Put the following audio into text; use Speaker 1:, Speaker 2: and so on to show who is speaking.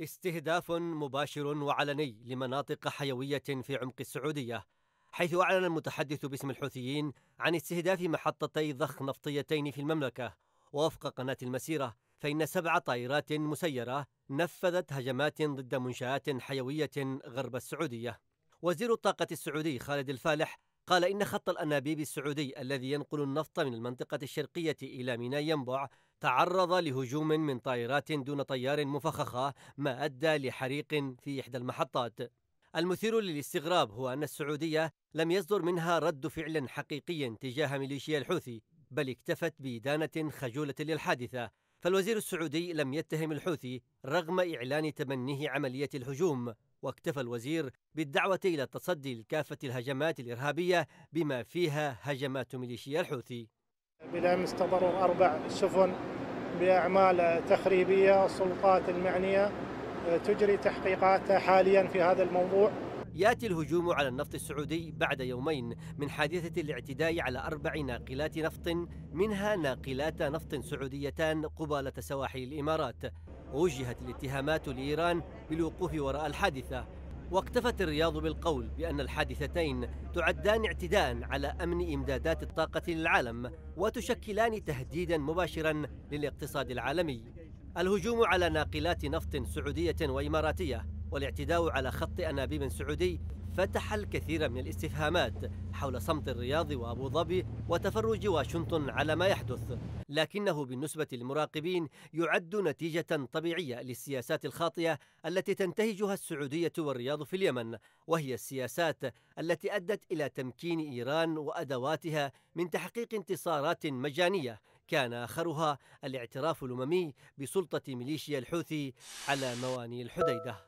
Speaker 1: استهداف مباشر وعلني لمناطق حيوية في عمق السعودية حيث أعلن المتحدث باسم الحوثيين عن استهداف محطتي ضخ نفطيتين في المملكة ووفق قناة المسيرة فإن سبع طائرات مسيرة نفذت هجمات ضد منشآت حيوية غرب السعودية وزير الطاقة السعودي خالد الفالح قال إن خط الأنابيب السعودي الذي ينقل النفط من المنطقة الشرقية إلى ميناء ينبع تعرض لهجوم من طائرات دون طيار مفخخة ما أدى لحريق في إحدى المحطات المثير للاستغراب هو أن السعودية لم يصدر منها رد فعل حقيقي تجاه ميليشيا الحوثي بل اكتفت بإدانة خجولة للحادثة فالوزير السعودي لم يتهم الحوثي رغم إعلان تبنيه عملية الهجوم واكتفى الوزير بالدعوة إلى التصدي لكافة الهجمات الإرهابية بما فيها هجمات ميليشيا الحوثي
Speaker 2: بالامس تضرر اربع سفن باعمال تخريبيه، السلطات المعنيه آه، تجري تحقيقاتها حاليا في هذا الموضوع. ياتي
Speaker 1: الهجوم على النفط السعودي بعد يومين من حادثه الاعتداء على اربع ناقلات نفط منها ناقلات نفط سعوديتان قباله سواحل الامارات. وجهت الاتهامات لايران بالوقوف وراء الحادثه واكتفت الرياض بالقول بأن الحادثتين تعدان اعتداء على أمن إمدادات الطاقة للعالم وتشكلان تهديدا مباشرا للاقتصاد العالمي الهجوم على ناقلات نفط سعودية وإماراتية والاعتداء على خط أنابيب سعودي فتح الكثير من الاستفهامات حول صمت الرياض وأبو ظبي وتفرج واشنطن على ما يحدث لكنه بالنسبة للمراقبين يعد نتيجة طبيعية للسياسات الخاطئة التي تنتهجها السعودية والرياض في اليمن وهي السياسات التي أدت إلى تمكين إيران وأدواتها من تحقيق انتصارات مجانية كان آخرها الاعتراف الأممي بسلطة ميليشيا الحوثي على موانئ الحديدة